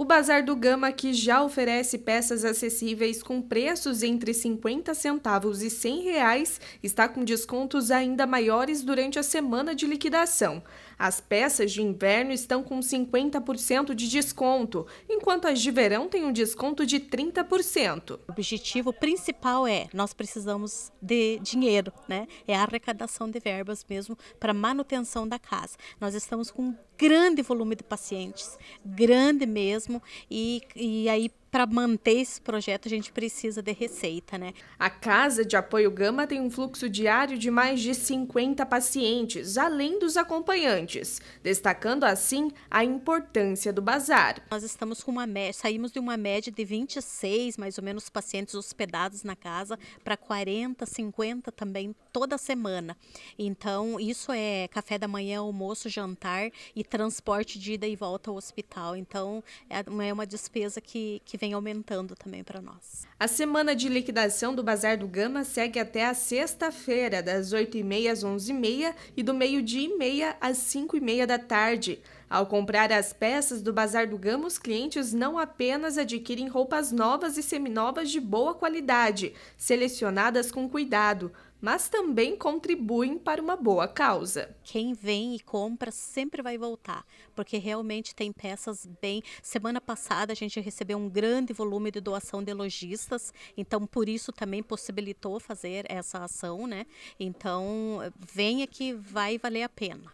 O Bazar do Gama que já oferece peças acessíveis com preços entre 50 centavos e 100 reais, está com descontos ainda maiores durante a semana de liquidação. As peças de inverno estão com 50% de desconto, enquanto as de verão têm um desconto de 30%. O objetivo principal é nós precisamos de dinheiro, né? É a arrecadação de verbas mesmo para manutenção da casa. Nós estamos com grande volume de pacientes, grande mesmo, e, e aí para manter esse projeto, a gente precisa de receita, né? A Casa de Apoio Gama tem um fluxo diário de mais de 50 pacientes, além dos acompanhantes, destacando assim a importância do bazar. Nós estamos com uma média, saímos de uma média de 26, mais ou menos, pacientes hospedados na casa para 40, 50 também toda semana. Então, isso é café da manhã, almoço, jantar e transporte de ida e volta ao hospital. Então, é uma é despesa que, que vem aumentando também para nós. A semana de liquidação do Bazar do Gama segue até a sexta-feira, das 8h30 às 11h30 e do meio-dia e meia às 5h30 da tarde. Ao comprar as peças do Bazar do Gama, os clientes não apenas adquirem roupas novas e seminovas de boa qualidade, selecionadas com cuidado, mas também contribuem para uma boa causa. Quem vem e compra sempre vai voltar, porque realmente tem peças bem. Semana passada a gente recebeu um grande volume de doação de lojistas, então por isso também possibilitou fazer essa ação, né? Então venha que vai valer a pena.